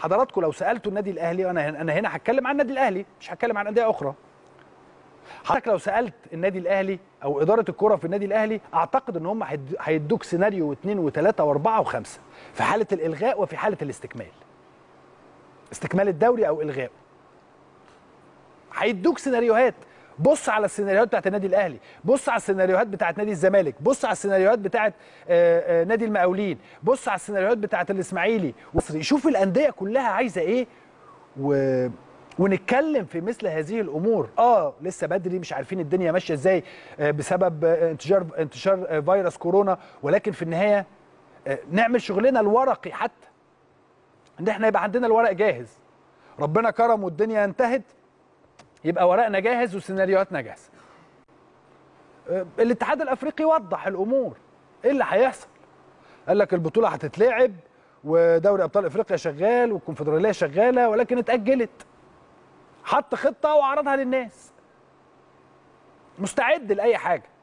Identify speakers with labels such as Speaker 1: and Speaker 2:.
Speaker 1: حضراتكم لو سالتوا النادي الاهلي انا انا هنا هتكلم عن النادي الاهلي مش هتكلم عن انديه اخرى حضرتك لو سالت النادي الاهلي او اداره الكره في النادي الاهلي اعتقد ان هم هيدوك سيناريو واثنين وثلاثه واربعه وخمسه في حاله الالغاء وفي حاله الاستكمال استكمال الدوري او الغائه هيدوك سيناريوهات بص على السيناريوهات بتاعت النادي الاهلي بص على السيناريوهات بتاعت نادي الزمالك بص على السيناريوهات بتاعت آه، آه، نادي المقاولين بص على السيناريوهات بتاعت الاسماعيلي مصري شوف الانديه كلها عايزه ايه و... ونتكلم في مثل هذه الامور اه لسه بدري مش عارفين الدنيا ماشيه ازاي آه، بسبب انتشار انتشار فيروس كورونا ولكن في النهايه نعمل شغلنا الورقي حتى ان احنا يبقى عندنا الورق جاهز ربنا كرم والدنيا انتهت يبقى ورقنا جاهز وسيناريوهاتنا جاهزه الاتحاد الافريقي وضح الامور ايه اللي هيحصل قال لك البطوله هتتلعب ودوري ابطال افريقيا شغال والكونفدراليه شغاله ولكن اتاجلت حط خطه وعرضها للناس مستعد لاي حاجه